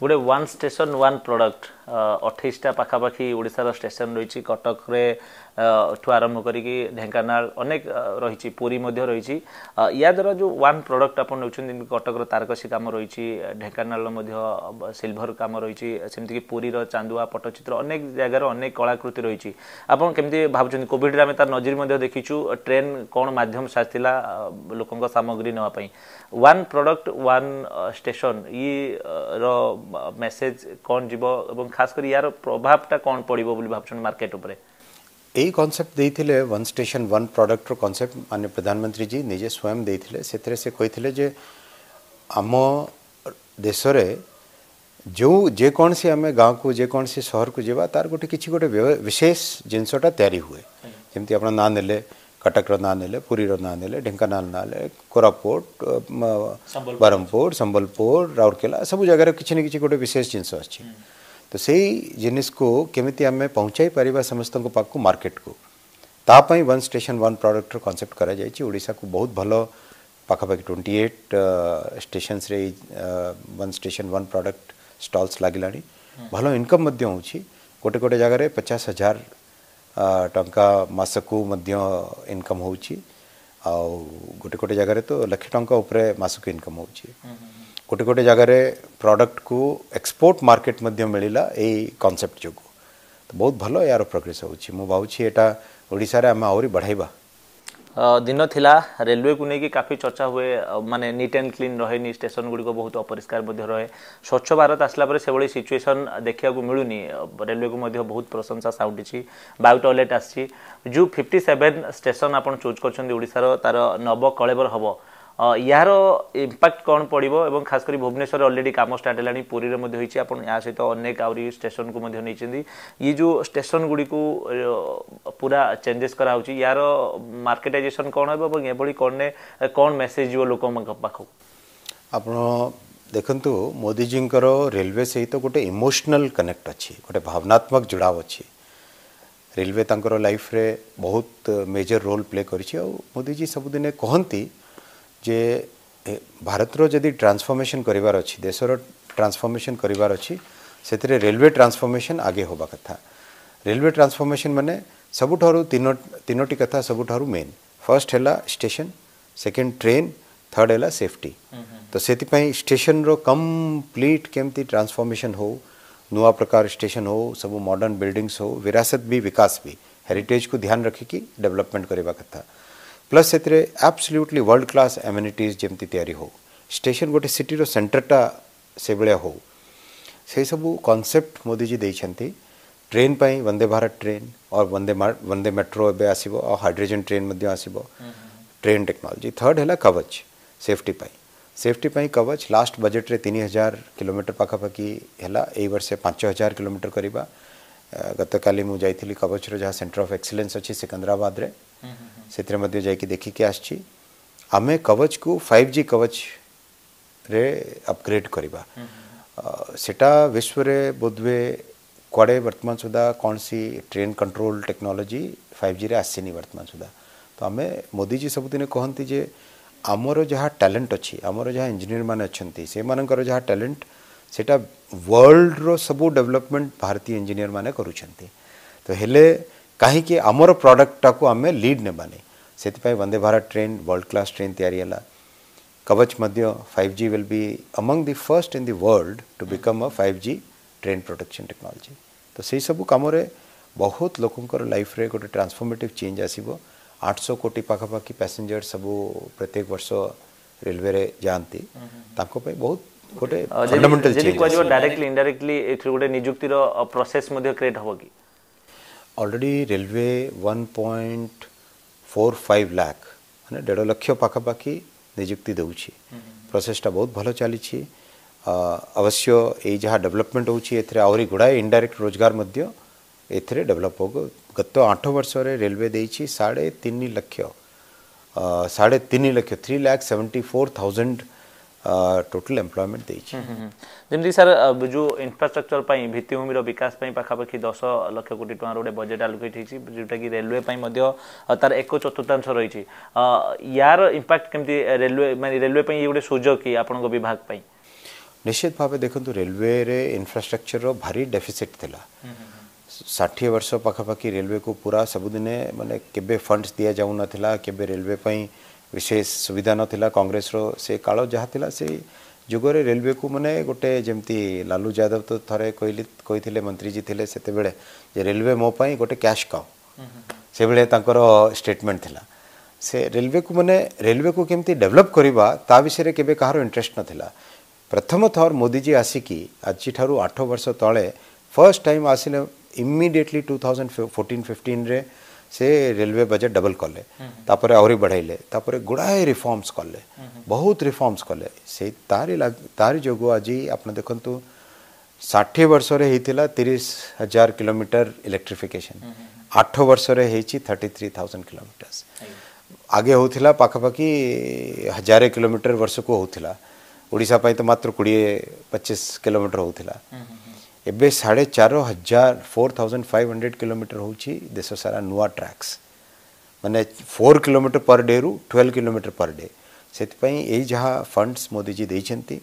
ଗୋଟେ one station one product ଅଠେଇଶଟା ପାଖାପାଖି ଓଡ଼ିଶାର ଷ୍ଟେସନ୍ ରହିଛି କଟକରେ ଠୁ ଆରମ୍ଭ କରିକି ଢେଙ୍କାନାଳ ଅନେକ ରହିଛି ପୁରୀ ମଧ୍ୟ ରହିଛି ୟାଦ୍ୱାରା ଯେଉଁ ୱାନ୍ ପ୍ରଡ଼କ୍ଟ ଆପଣ ନେଉଛନ୍ତି ଯେମିତି କଟକର ତାରକସୀ କାମ ରହିଛି ଢେଙ୍କାନାଳର ମଧ୍ୟ ସିଲଭର କାମ ରହିଛି ସେମିତିକି ପୁରୀର ଚାନ୍ଦୁଆ ପଟ୍ଟଚିତ୍ର ଅନେକ ଜାଗାର ଅନେକ କଳାକୃତି ରହିଛି ଆପଣ କେମିତି ଭାବୁଛନ୍ତି କୋଭିଡ଼ରେ ଆମେ ତା ନଜିର ମଧ୍ୟ ଦେଖିଛୁ ଟ୍ରେନ୍ କ'ଣ ମାଧ୍ୟମ ସାଜିଥିଲା ଲୋକଙ୍କ ସାମଗ୍ରୀ ନେବା ପାଇଁ ୱାନ୍ ପ୍ରଡ଼କ୍ଟ ୱାନ୍ ଷ୍ଟେସନ୍ ଇ ର ମେସେଜ୍ କ'ଣ ଯିବ ଏବଂ ଖାସ କରି ୟାର ପ୍ରଭାବଟା କ'ଣ ପଡ଼ିବ ବୋଲି ଭାବୁଛନ୍ତି ମାର୍କେଟ ଉପରେ এই কনসেপ্ট দিয়ে ওয়ান স্টেশন ওয়ান প্রডক্টর কনসেপ্ট মানে প্রধানমন্ত্রী জি নিজে স্বয়ং দিয়ে সেথে সে কে যে আম দেশরে যে যেকোনসি আমি গাঁকু যেকোনসি সহরকু যা তার গোটে কিছু গোটে বিশেষ জিনিসটা তৈরি হুয়ে যেমন আপনার না নেলে कटक नाले पुरी नाले ढेंकानाल नाले कोरापुट ବ୍ରହ୍ମପୁର ସମ୍ବଲପୁର ରାଉରକେଲା ସବୁ ଜାଗାରେ କିଛି ନା କିଛି ଗୋଟେ ବିଶେଷ ଜିନିଷ ଅଛି ତ ସେଇ ଜିନିଷକୁ କେମିତି ଆମେ ପହଞ୍ଚାଇ ପାରିବା ସମସ୍ତଙ୍କ ପାଖକୁ ମାର୍କେଟକୁ ତା ପାଇଁ ୱାନ୍ ଷ୍ଟେସନ୍ ୱାନ୍ ପ୍ରଡ଼କ୍ଟର କନସେପ୍ଟ କରାଯାଇଛି ଓଡ଼ିଶାକୁ ବହୁତ ଭଲ ପାଖାପାଖି ଟ୍ୱେଣ୍ଟି ଏଇଟ୍ ଷ୍ଟେସନ୍ସରେ ଏଇ one station one product stalls ଲାଗିଲାଣି ଭଲ ଇନକମ୍ ମଧ୍ୟ ହେଉଛି ଗୋଟେ ଗୋଟେ ଜାଗାରେ ପଚାଶ ହଜାର ଟଙ୍କା ମାସକୁ ମଧ୍ୟ ଇନକମ୍ ହେଉଛି ଆଉ ଗୋଟେ ଗୋଟେ ଜାଗାରେ ତ ଲକ୍ଷେ ଟଙ୍କା ଉପରେ ମାସକୁ ଇନକମ୍ ହେଉଛି ଗୋଟେ ଗୋଟେ ଜାଗାରେ ପ୍ରଡ଼କ୍ଟକୁ ଏକ୍ସପୋର୍ଟ ମାର୍କେଟ୍ ମଧ୍ୟ ମିଳିଲା ଏଇ କନସେପ୍ଟ ଯୋଗୁଁ ତ ବହୁତ ଭଲ ଏହାର ପ୍ରୋଗ୍ରେସ୍ ହେଉଛି ମୁଁ ଭାବୁଛି ଏଇଟା ଓଡ଼ିଶାରେ ଆମେ ଆହୁରି ବଢ଼ାଇବା দিন লা রেলওয়েকু নিয়ে কাফি চর্চা হুয়ে মানে নিট অ্যান্ড ক্লিন রহেনি স্টেশন গুড়ি বহুত অপরিষ্কার রহে স্বচ্ছ ভারত আসলা পরে সেভাবে সিচুয়েসন দেখা মিলুনি রেলওয়েকু বহুত প্রশংসা সাউটিছি বায়ু টয়লেট আসছি যে ফিফটি সেভেন স্টেশন আপনার চুজ করছেন ওড়শার তার নব কলেবর হব यार इम्पाक्ट କ'ଣ ପଡ଼ିବ ଏବଂ ଖାସ୍ କରି ଭୁବନେଶ୍ୱରରେ ଅଲରେଡ଼ି କାମ ଷ୍ଟାର୍ଟ ହେଲାଣି ପୁରୀରେ ମଧ୍ୟ ହୋଇଛି ଆପଣ ଏହା ସହିତ ଅନେକ ଆହୁରି ଷ୍ଟେସନକୁ ମଧ୍ୟ ନେଇଛନ୍ତି ଇଏ ଯେଉଁ ଷ୍ଟେସନ ଗୁଡ଼ିକୁ ପୁରା ଚେଞ୍ଜେସ୍ କରାହେଉଛି ୟାର ମାର୍କେଟାଇଜେସନ୍ କ'ଣ ହେବ ଏବଂ ଏଭଳି କ'ଣ କ'ଣ ମେସେଜ୍ ଯିବ ଲୋକମାନଙ୍କ ପାଖକୁ ଆପଣ ଦେଖନ୍ତୁ ମୋଦିଜୀଙ୍କର ରେଲୱେ ସହିତ ଗୋଟେ ଇମୋସନାଲ୍ କନେକ୍ଟ ଅଛି ଗୋଟେ ଭାବନାତ୍ମକ ଯୋଡ଼ାଓ ଅଛି ରେଲୱେ ତାଙ୍କର ଲାଇଫ୍ରେ ବହୁତ ମେଜର ରୋଲ୍ ପ୍ଲେ କରିଛି ଆଉ ମୋଦିଜୀ ସବୁଦିନେ କହନ୍ତି जे भारत जदि ट्रांसफर्मेसन करार अच्छी देशर ट्रांसफर्मेसन करार अच्छी से रेलवे ट्रांसफर्मेसन आगे होगा कथा रेलवे ट्रांसफर्मेसन मैंने सबुठनो कथा सबुठ मेन फर्स्ट है स्टेशन सेकेंड ट्रेन थर्ड है सेफ्टी तो से स्टेशन रम्प्लीट केमती ट्रांसफर्मेसन हो नुआ प्रकार स्टेशन हो सब मॉडर्न बिल्डिंग्स हो विरासत भी विकास भी हेरिटेज को ध्यान रखिकी डेवलपमेंट करवा कथा ପ୍ଲସ୍ ସେଥିରେ ଆବସଲ୍ୟୁଟଲି ୱାର୍ଲଡ଼ କ୍ଲାସ୍ ଆମେନିଟିଜ୍ ଯେମିତି ତିଆରି ହେଉ ଷ୍ଟେସନ୍ ଗୋଟେ ସିଟିର ସେଣ୍ଟରଟା ସେଭଳିଆ ହେଉ ସେହିସବୁ କନସେପ୍ଟ ମୋଦିଜୀ ଦେଇଛନ୍ତି ଟ୍ରେନ୍ ପାଇଁ Vande Bharat train or Vande Vande metro ଏବେ ଆସିବ ଆଉ ହାଇଡ୍ରୋଜେନ୍ ଟ୍ରେନ୍ ମଧ୍ୟ ଆସିବ ଟ୍ରେନ୍ ଟେକ୍ନୋଲୋଜି ଥର୍ଡ଼ ହେଲା କବଚ ସେଫ୍ଟି ପାଇଁ ସେଫ୍ଟି ପାଇଁ କବଚ ଲାଷ୍ଟ ବଜେଟ୍ରେ ତିନି ହଜାର କିଲୋମିଟର ପାଖାପାଖି ହେଲା ଏଇ ବର୍ଷ ପାଞ୍ଚ ହଜାର କିଲୋମିଟର କରିବା ଗତକାଲି ମୁଁ ଯାଇଥିଲି କବଚର ଯାହା ସେଣ୍ଟର ଅଫ୍ ଏକ୍ସିଲେନ୍ସ ଅଛି ସିକନ୍ଦରାବାଦରେ ସେଥିରେ ମଧ୍ୟ ଯାଇକି ଦେଖିକି ଆସିଛି ଆମେ କବଚକୁ ଫାଇଭ୍ ଜି କବଚରେ ଅପଗ୍ରେଡ୍ କରିବା ସେଟା ବିଶ୍ୱରେ ବୋଧହୁଏ କୁଆଡ଼େ ବର୍ତ୍ତମାନ ସୁଦ୍ଧା କୌଣସି ଟ୍ରେନ୍ କଣ୍ଟ୍ରୋଲ୍ ଟେକ୍ନୋଲୋଜି ଫାଇଭ୍ ଜିରେ ଆସିନି ବର୍ତ୍ତମାନ ସୁଦ୍ଧା ତ ଆମେ ମୋଦିଜୀ ସବୁଦିନ କହନ୍ତି ଯେ ଆମର ଯାହା ଟ୍ୟାଲେଣ୍ଟ ଅଛି ଆମର ଯାହା ଇଞ୍ଜିନିୟରମାନେ ଅଛନ୍ତି ସେମାନଙ୍କର ଯାହା ଟ୍ୟାଲେଣ୍ଟ ସେଇଟା ୱାର୍ଲଡ଼ର ସବୁ ଡେଭଲପମେଣ୍ଟ ଭାରତୀୟ ଇଞ୍ଜିନିୟରମାନେ କରୁଛନ୍ତି ତ ହେଲେ कहीं आमर प्रडक्टा को आम लिड ने से Vande Bharat train world class train या कवच मध्य five G will be among the first in the world to become a five G train protection technology तो से सब कम बहुत लोकंर लाइफ रे गोटे ट्रांसफर्मेटिव चेंज आस कोटी पखापाखि पैसेंजर सब प्रत्येक वर्ष रेलवे जाती हम्म। बहुत गोटे फंडामेंटल डायरेक्टली इनडायरेक्टली गोटे निजुक्ति प्रोसेस क्रिएट हम कि ऑलरेडी रेलवे 1.45 लाख माने डेढ़ लक्ष पाखापाखि निजुक्ति दे प्रोसेसटा बहुत भल चली अवश्य यही जहाँ डेभलपमेंट होती आहरी गुड़ाए इनडायरेक्ट रोजगार डेभलप हो गत आठ वर्ष रेलवे साढ़े तीन लक्ष साढ़े तीन लक्ष three lakh seventy four thousand total employment ଦେଇଛି ଯେମିତି ସାର୍ ଯେଉଁ ଇନଫ୍ରାଷ୍ଟ୍ରକ୍ଚର ପାଇଁ ଭିତ୍ତିଭୂମିର ବିକାଶ ପାଇଁ ପାଖାପାଖି ଦଶ ଲକ୍ଷ କୋଟି ଟଙ୍କାର ଗୋଟେ ବଜେଟ୍ ଆଲୋକେଟ୍ ହେଇଛି ଯେଉଁଟାକି ରେଲୱେ ପାଇଁ ମଧ୍ୟ ତାର ଏକ ଚତୁର୍ଥାଂଶ ରହିଛି ୟାର ଇମ୍ପାକ୍ଟ କେମିତି ରେଲୱେ ମାନେ ରେଲୱେ ପାଇଁ ଇଏ ଗୋଟେ ସୁଯୋଗ କି ଆପଣଙ୍କ ବିଭାଗ ପାଇଁ ନିଶ୍ଚିତ ଭାବେ ଦେଖନ୍ତୁ ରେଲୱେରେ ଇନଫ୍ରାଷ୍ଟ୍ରକ୍ଚରର ଭାରି ଡେଫିସିଟ୍ ଥିଲା ଷାଠିଏ ବର୍ଷ ପାଖାପାଖି ରେଲୱେକୁ ପୁରା ସବୁଦିନେ ମାନେ କେବେ ଫଣ୍ଡସ୍ ଦିଆଯାଉନଥିଲା କେବେ ରେଲୱେ ପାଇଁ विशेष सुविधा नाला कॉग्रेस से काल जहाँ थी से जुगरे रेलवे को मैंने गोटे जमी लालू यादव तो थे कही जी थे से रेलवे मोपाई गोटे क्या कौ हम्म। से स्टेटमेंट थिला से रेलवे को मैंने रेलवे को कमी डेभलप करवा विषय में इंटरेस्ट नाला प्रथम थर मोदीजी आसिकी आज आठ वर्ष तले फर्स्ट टाइम आसने immediately two thousand fourteen fifteen से रेलवे बजेट डबल कले आहरी बढ़ाइले गुड़ाए रिफर्मस कले बहुत रिफर्मस कले तार जो आज आप देखु षाठी वर्ष होता तीस हजार किलोमीटर इलेक्ट्रिफिकेशन हम्म, हम्म, हम्म। आठ वर्ष रही थर्टी थ्री थाउजेंड किलोमीटर्स आगे होता पखापाखि हजार किलोमीटर वर्ष को होता ओडापाई तो मात्र कोड़े पचीस कोमीटर होता एवं साढ़े चार हजार four thousand five hundred kilometre होश सारा नुआ ट्राक्स मैंने फोर किलोमीटर पर डे रु ट्वेल्व किलोमीटर पर डे से यहाँ फंडस मोदीजी देखते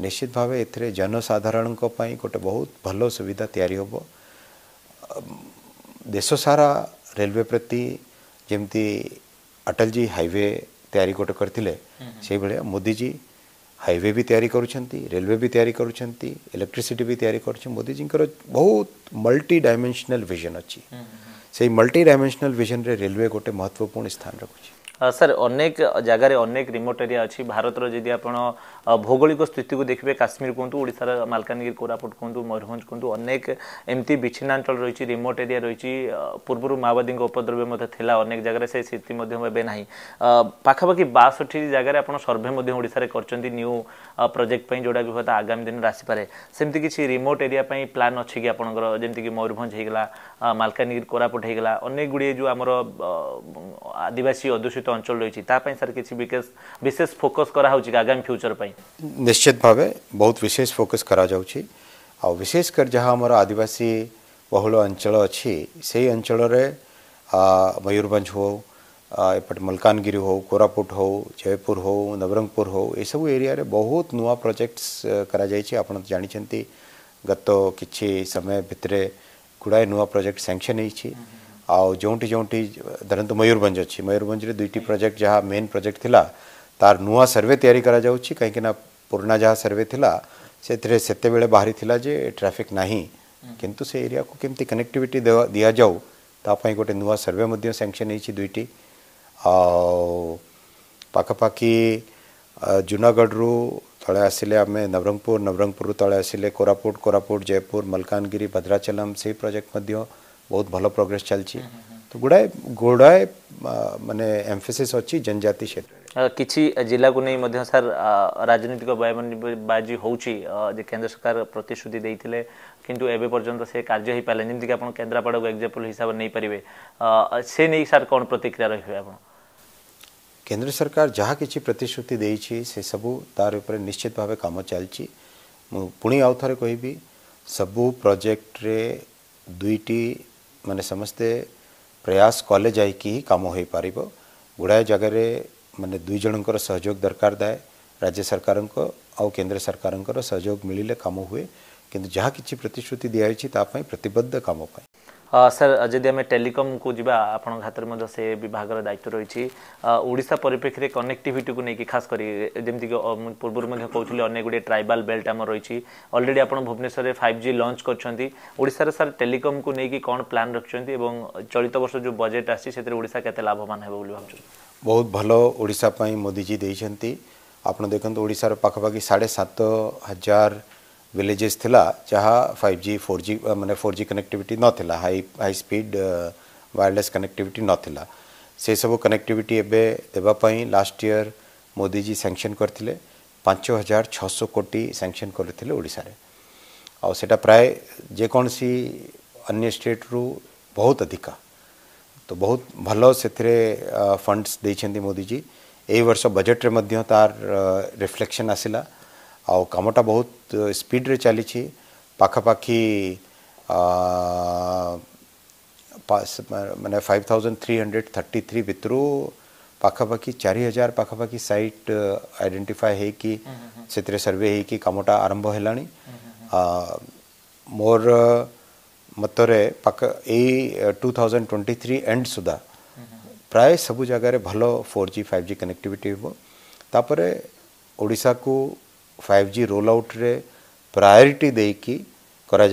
निश्चित भाव एथे गोटे बहुत भल सुविधा तैयारी हम देश सारा रेलवे प्रति जमी अटल जी हाइवे तैयारी गोटे करते से ହାଇୱେ ବି ତିଆରି କରୁଛନ୍ତି ରେଲୱେ ବି ତିଆରି କରୁଛନ୍ତି ଇଲେକ୍ଟ୍ରିସିଟି ବି ତିଆରି କରୁଛନ୍ତି ମୋଦିଜୀଙ୍କର ବହୁତ ମଲ୍ଟି ଡାଇମେନ୍ସନାଲ୍ ଭିଜନ୍ ଅଛି ସେଇ ମଲ୍ଟି ଡାଇମେନ୍ସନାଲ୍ ଭିଜନ୍ରେ ରେଲୱେ ଗୋଟେ ମହତ୍ତ୍ୱପୂର୍ଣ୍ଣ ସ୍ଥାନ ରଖୁଛି ସାର୍ ଅନେକ ଜାଗାରେ ଅନେକ ରିମୋଟ୍ ଏରିଆ ଅଛି ଭାରତର ଯଦି ଆପଣ ଭୌଗୋଳିକ ସ୍ଥିତିକୁ ଦେଖିବେ କାଶ୍ମୀର କୁହନ୍ତୁ ଓଡ଼ିଶାର ମାଲକାନଗିରି କୋରାପୁଟ କୁହନ୍ତୁ ମୟୂରଭଞ୍ଜ କୁହନ୍ତୁ ଅନେକ ଏମିତି ବିଚ୍ଛିନ୍ନାଞ୍ଚଳ ରହିଛି ରିମୋଟ୍ ଏରିଆ ରହିଛି ପୂର୍ବରୁ ମାଓବାଦୀଙ୍କ ଉପଦ୍ରବ୍ୟ ମଧ୍ୟ ଥିଲା ଅନେକ ଜାଗାରେ ସେ ସ୍ଥିତି ମଧ୍ୟ ଏବେ ନାହିଁ ପାଖାପାଖି ବାଷଠି ଜାଗାରେ ଆପଣ ସର୍ଭେ ମଧ୍ୟ ଓଡ଼ିଶାରେ କରିଛନ୍ତି ନ୍ୟୁ ପ୍ରୋଜେକ୍ଟ ପାଇଁ ଯେଉଁଟାକି ହୁଏତ ଆଗାମୀ ଦିନରେ ଆସିପାରେ ସେମିତି କିଛି ରିମୋଟ୍ ଏରିଆ ପାଇଁ ପ୍ଲାନ୍ ଅଛି କି ଆପଣଙ୍କର ଯେମିତିକି ମୟୂରଭଞ୍ଜ ହୋଇଗଲା ମାଲକାନଗିରି କୋରାପୁଟ ହୋଇଗଲା ଅନେକ ଗୁଡ଼ିଏ ଯେଉଁ ଆମର ଆଦିବାସୀ ଅଧ୍ୟୁଷିତ অঞ্চল রয়েছে তা স্যার কিছু বিশেষ ফোকস করা হচ্ছে আগামী ফ্যুচর পাই নিশ্চিত ভাবে বহুত বিশেষ ফোকস করা যাচ্ছে ଆଉ ବିଶେଷ କରି ଯାହା ଆମର ଆଦିବାସୀ ବହୁଳ ଅଞ୍ଚଳ ଅଛି ସେଇ ଅଞ୍ଚଳରେ ମୟୂରଭଞ୍ଜ ହେଉ ଏପଟେ ମଲକାନଗିରି ହେଉ କୋରାପୁଟ ହେଉ ଜୟପୁର ହେଉ ନବରଙ୍ଗପୁର ହେଉ ଏସବୁ ଏରିଆରେ ବହୁତ ନୂଆ ପ୍ରୋଜେକ୍ଟସ୍ କରାଯାଇଛି ଆପଣ ଜାଣିଛନ୍ତି ଗତ କିଛି ସମୟ ଭିତରେ ଗୁଡ଼ାଏ ନୂଆ ପ୍ରୋଜେକ୍ଟ ସାଙ୍କସନ୍ ହେଇଛି आउटी जोटी धरतु मयूरभ अच्छी मयूरभ दुईट प्रोजेक्ट जहाँ मेन प्रोजेक्ट थी तार नुआ सर्वे या कहीं पुर्णा जहाँ सर्वे थी से बाहरी जे ट्राफिक ना किंतु एरिया को कमी कनेक्टिविटी दि जाऊ गोटे नुआ सर्वे सांक्शन हो दुईट आखपाखी जूनागढ़ रू तले आसिले आम नवरंगपुर नवरंगपुर तले आसिले कोरापुट कोरापुट जयपुर मलकानगिरी भद्राचलम से प्रोजेक्ट ବହୁତ ଭଲ ପ୍ରୋଗ୍ରେସ୍ ଚାଲିଛି ତ ଗୁଡ଼ାଏ ଗୁଡ଼ାଏ ମାନେ ଏମ୍ଫେସିସ୍ ଅଛି ଜନଜାତି କ୍ଷେତ୍ରରେ କିଛି ଜିଲ୍ଲାକୁ ନେଇ ମଧ୍ୟ ସାର୍ ରାଜନୈତିକ ବୟାନବାଜି ହେଉଛି ଯେ କେନ୍ଦ୍ର ସରକାର ପ୍ରତିଶ୍ରୁତି ଦେଇଥିଲେ କିନ୍ତୁ ଏବେ ପର୍ଯ୍ୟନ୍ତ ସେ କାର୍ଯ୍ୟ ହେଇପାରିଲାନି ଯେମିତିକି ଆପଣ କେନ୍ଦ୍ରାପଡ଼ାକୁ ଏକ୍ଜାମ୍ପଲ୍ ହିସାବରେ ନେଇପାରିବେ ସେ ନେଇ ସାର୍ କ'ଣ ପ୍ରତିକ୍ରିୟା ରହିବେ ଆପଣ କେନ୍ଦ୍ର ସରକାର ଯାହା କିଛି ପ୍ରତିଶ୍ରୁତି ଦେଇଛି ସେସବୁ ତାର ଉପରେ ନିଶ୍ଚିତ ଭାବେ କାମ ଚାଲିଛି ମୁଁ ପୁଣି ଆଉ ଥରେ କହିବି ସବୁ ପ୍ରୋଜେକ୍ଟରେ ଦୁଇଟି मैंने समस्ते प्रयास कले जा कम हो पार गुड़ाए जगार मैंने दुईज सहयोग दरकार दाए राज्य सरकार को आउ केन्द्र सरकार मिलने काम हुए कि जहाँ कि प्रतिश्रुति दिखाई तापाई प्रतबद्ध कामपी ସାର୍ ଯଦି ଆମେ ଟେଲିକମ୍କୁ ଯିବା ଆପଣଙ୍କ ହାତରେ ମଧ୍ୟ ସେ ବିଭାଗର ଦାୟିତ୍ୱ ରହିଛି ଓଡ଼ିଶା ପରିପ୍ରେକ୍ଷୀରେ କନେକ୍ଟିଭିଟିକୁ ନେଇକି ଖାସ କରି ଯେମିତିକି ପୂର୍ବରୁ ମଧ୍ୟ କହୁଥିଲି ଅନେକ ଗୁଡ଼ିଏ ଟ୍ରାଇବାଲ୍ ବେଲ୍ଟ ଆମର ରହିଛି ଅଲରେଡ଼ି ଆପଣ ଭୁବନେଶ୍ୱରରେ ଫାଇଭ୍ ଜି ଲଞ୍ଚ କରିଛନ୍ତି ଓଡ଼ିଶାରେ ସାର୍ ଟେଲିକମ୍କୁ ନେଇକି କ'ଣ ପ୍ଲାନ୍ ରଖିଛନ୍ତି ଏବଂ ଚଳିତ ବର୍ଷ ଯେଉଁ ବଜେଟ୍ ଆସିଛି ସେଥିରେ ଓଡ଼ିଶା କେତେ ଲାଭବାନ ହେବ ବୋଲି ଭାବୁଛନ୍ତି ବହୁତ ଭଲ ଓଡ଼ିଶା ପାଇଁ ମୋଦିଜୀ ଦେଇଛନ୍ତି ଆପଣ ଦେଖନ୍ତୁ ଓଡ଼ିଶାର ପାଖାପାଖି ସାଢ଼େ ସାତ ହଜାର विलेजेस थिला जहाँ 5G 4G मैंने 4G कनेक्टिविटी नाला high high speed wireless connectivity ना से सब कनेक्टिविटी एवं देवाई लास्ट इयर जी सैंक्शन करते पाँच हजार छःश कोटी सैंक्शन करते ओडार आटा प्राय जेकोसी अन्य स्टेट रु बहुत अधिक तो बहुत भल से फंड्स जी यही वर्ष बजेट्रे तार रिफ्लेक्शन आसला आमटा बहुत स्पीड रे चली पखापाखी मान five thousand three hundred thirty three भितर पखापाखि चारि हजार पखापाखी सैट आईडेटिफाई हो सर्वे हो कि कमटा आरंभ है मोर मतरे पाख यही two thousand twenty three end सुधा प्राय सब जगार भल फोर जि फाइव जि कनेक्टिविटी होशा को फाइव जि रोल आउट्रे प्रायोरीटी देकी करा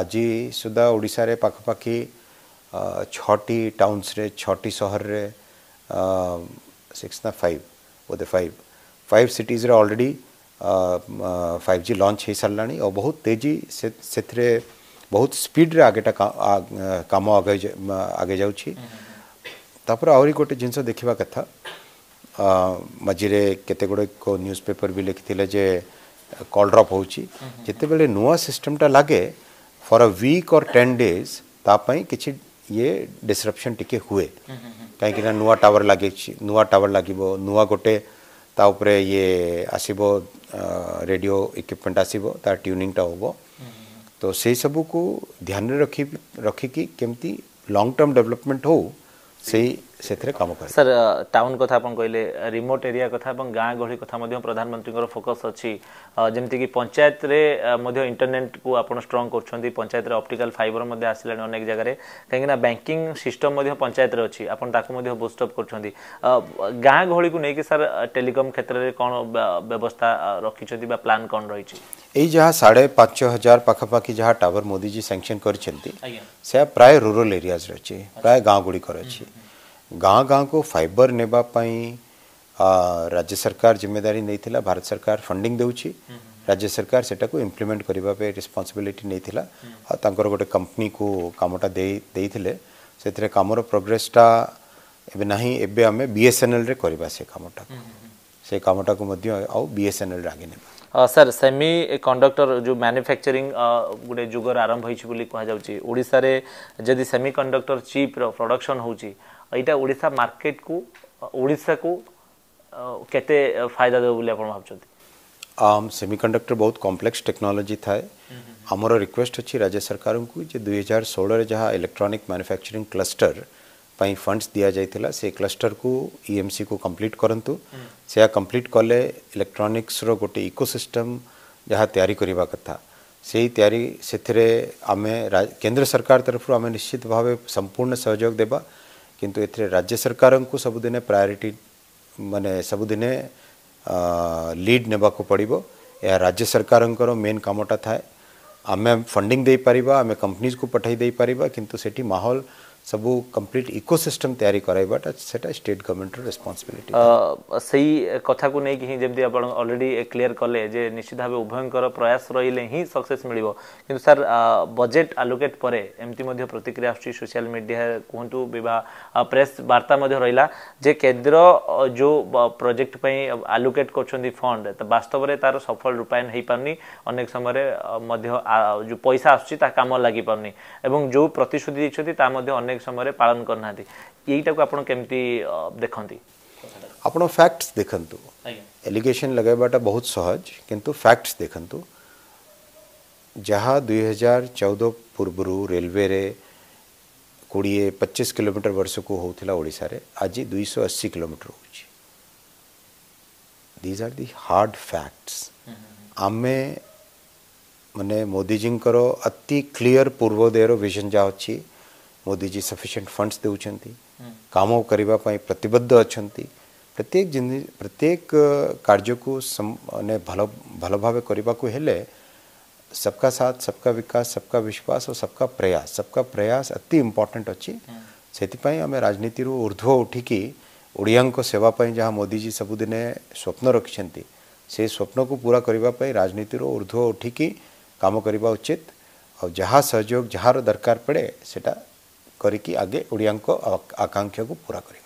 आज सुधा ओडा पखापाखि छटी छटी सहर रे सिक्स ना फाइव ओ दे five five cities already five G launch हो सारा और बहुत तेजी से बहुत स्पीड्रे आगे कम आगे जापर आ गोटे जिनस देखा कथा मझीरे केते न्यूज पेपर भी लिखी जे कॉल ड्रॉप हो जिते बड़े नुआ सिस्टमटा लगे फॉर अ वीक और टेन डेज ताप कि ये डिस्क्रप्शन टिके हुए कहीं नुआ टावर लगे नुआ टावर लगे नुआ गोटे तापर ये आसब रेडियो इक्विपमेंट आसब तार ट्यूनिंगटा हो तो से सब कुछ ध्यान रख रखिकमती लंग टर्म डेवलपमेंट हो ସେଥିରେ କାମ କରେ ସାର୍ ଟାଉନ୍ କଥା ଆପଣ କହିଲେ ରିମୋଟ୍ ଏରିଆ କଥା ଏବଂ ଗାଁ ଗହଳି କଥା ମଧ୍ୟ ପ୍ରଧାନମନ୍ତ୍ରୀଙ୍କର ଫୋକସ୍ ଅଛି ଯେମିତିକି ପଞ୍ଚାୟତରେ ମଧ୍ୟ ଇଣ୍ଟରନେଟ୍କୁ ଆପଣ ଷ୍ଟ୍ରଙ୍ଗ କରୁଛନ୍ତି ପଞ୍ଚାୟତରେ ଅପ୍ଟିକାଲ୍ ଫାଇବର ମଧ୍ୟ ଆସିଲାଣି ଅନେକ ଜାଗାରେ କାହିଁକିନା ବ୍ୟାଙ୍କିଂ ସିଷ୍ଟମ୍ ମଧ୍ୟ ପଞ୍ଚାୟତରେ ଅଛି ଆପଣ ତାକୁ ମଧ୍ୟ ବୁଷ୍ଟଅପ୍ କରୁଛନ୍ତି ଗାଁ ଗହଳିକୁ ନେଇକି ସାର୍ ଟେଲିକମ୍ କ୍ଷେତ୍ରରେ କ'ଣ ବ୍ୟବସ୍ଥା ରଖିଛନ୍ତି ବା ପ୍ଲାନ୍ କ'ଣ ରହିଛି ଏଇ ଯାହା ସାଢ଼େ ପାଞ୍ଚ ହଜାର ପାଖାପାଖି ଯାହା ଟାୱାର ମୋଦିଜୀ ସ୍ୟାଙ୍କସନ୍ କରିଛନ୍ତି ସେ ପ୍ରାୟ ରୁରାଲ୍ ଏରିଆଜ୍ରେ ଅଛି ପ୍ରାୟ ଗାଁ ଗୁଡ଼ିକରେ ଅଛି गाँ गाँ को फाइबर नेवाई राज्य सरकार जिम्मेदारी नहीं था भारत सरकार फंडिंग दे हम्म। राज्य सरकार हम्म। से इम्प्लीमेंट करने रिस्पनसबिलिटी नहीं गोटे कंपनी को कमटा दे कमर प्रोग्रेसटा एवं ना एम बीएसएनएल करवा से कमटा से कमटा को बीएसएनएल आगे ना सर सेमी कंडक्टर जो मैन्युफैक्चरिंग गुड़े जुगर आरंभ होड़शारे जदि सेमी कंडक्टर चिप्र प्रडक्शन हो यहाँ ओडा मार्केट को ओडा को कते फायदा देव बोली भाई सेमिकंडक्टर बहुत कम्प्लेक्स टेक्नोलोजी थाए आमर रिक्वेस्ट अच्छी राज्य सरकार को दुई हजार षोल जहाँ इलेक्ट्रोनिक मैन्युफैक्चरिंग क्लस्टर पर फंडस दि जाइला से क्लस्टर को ईएमसी को कम्प्लीट करूँ mm. से कम्प्लीट कले इलेक्ट्रोनिक्सर गोटे इकोसिस्टम जहाँ तैयारी कथा से तैयारी से आम केन्द्र सरकार तरफ निश्चित भाव संपूर्ण सहयोग देवा किंतु ए राज्य सरकार को सबुद प्रायोरीटी मानने सबुद लीड ने पड़ो यह राज्य सरकार मेन कमटा थाए आम फंडिंग दे पार आम कंपनीज को पठाई दे पार किंतु सेठी ସବୁ କମ୍ପ୍ଲିଟ୍ ଇକୋସିଷ୍ଟମ୍ ତିଆରି କରାଇବାଟା ସେଇଟା ଷ୍ଟେଟ୍ ଗଭର୍ଣ୍ଣମେଣ୍ଟର ରେସ୍ପନ୍ସିବିଲିଟି ସେଇ କଥାକୁ ନେଇକି ହିଁ ଯେମିତି ଆପଣ ଅଲରେଡ଼ି କ୍ଲିୟର୍ କଲେ ଯେ ନିଶ୍ଚିତ ଭାବେ ଉଭୟଙ୍କର ପ୍ରୟାସ ରହିଲେ ହିଁ ସକ୍ସେସ୍ ମିଳିବ କିନ୍ତୁ ସାର୍ ବଜେଟ୍ ଆଲୋକେଟ୍ ପରେ ଏମିତି ମଧ୍ୟ ପ୍ରତିକ୍ରିୟା ଆସୁଛି ସୋସିଆଲ୍ ମିଡ଼ିଆ କୁହନ୍ତୁ ବା ପ୍ରେସ୍ ବାର୍ତ୍ତା ମଧ୍ୟ ରହିଲା ଯେ କେନ୍ଦ୍ର ଯେଉଁ ପ୍ରୋଜେକ୍ଟ ପାଇଁ ଆଲୋକେଟ୍ କରୁଛନ୍ତି ଫଣ୍ଡ ବାସ୍ତବରେ ତାର ସଫଳ ରୂପାୟନ ହୋଇପାରୁନି ଅନେକ ସମୟରେ ମଧ୍ୟ ଯେଉଁ ପଇସା ଆସୁଛି ତାହା କାମ ଲାଗିପାରୁନି ଏବଂ ଯେଉଁ ପ୍ରତିଶ୍ରୁତି ଦେଇଛନ୍ତି ତାହା ମଧ୍ୟ ଅନେକ ଅନେକ ସମୟରେ ପାଳନ କରୁନାହାନ୍ତି ଏଇଟାକୁ ଆପଣ କେମିତି ଦେଖନ୍ତି ଆପଣ ଫ୍ୟାକ୍ଟସ୍ ଦେଖନ୍ତୁ ଏଲିଗେସନ୍ ଲଗାଇବାଟା ବହୁତ ସହଜ କିନ୍ତୁ ଫ୍ୟାକ୍ଟସ୍ ଦେଖନ୍ତୁ ଯାହା ଦୁଇହଜାର ଚଉଦ ପୂର୍ବରୁ ରେଲୱେରେ କୋଡ଼ିଏ ପଚିଶ କିଲୋମିଟର ବର୍ଷକୁ ହେଉଥିଲା ଓଡ଼ିଶାରେ ଆଜି ଦୁଇଶହ ଅଶୀ କିଲୋମିଟର ହେଉଛି these are the hard facts ଆମେ ମାନେ ମୋଦିଜୀଙ୍କର ଅତି କ୍ଲିଅର୍ ପୂର୍ବୋଦୟର ଭିଜନ୍ ଯାହା ଅଛି ମୋଦିଜୀ ସଫିସିଏଣ୍ଟ ଫଣ୍ଡସ୍ ଦେଉଛନ୍ତି करने प्रतबद्ध अच्छा प्रत्येक जिन प्रत्येक कार्य को मैंने भल भल भाव करने को सबका साथ सबका विकास सबका विश्वास और सबका प्रयास सबका प्रयास अति इम्पोर्टाट अच्छी से आम राजनीति ऊर्ध्व उठिकी ओडिया सेवापाई जहाँ मोदीजी सबुदिने स्वप्न रखिंट से स्वप्न को पूरा करने राजनीति ऊर्ध्व उठिकी कम करने उचित और जहाँ सहयोग जार दरकार पड़े सेटा करके आगे ओडिया आकांक्षा को पूरा कर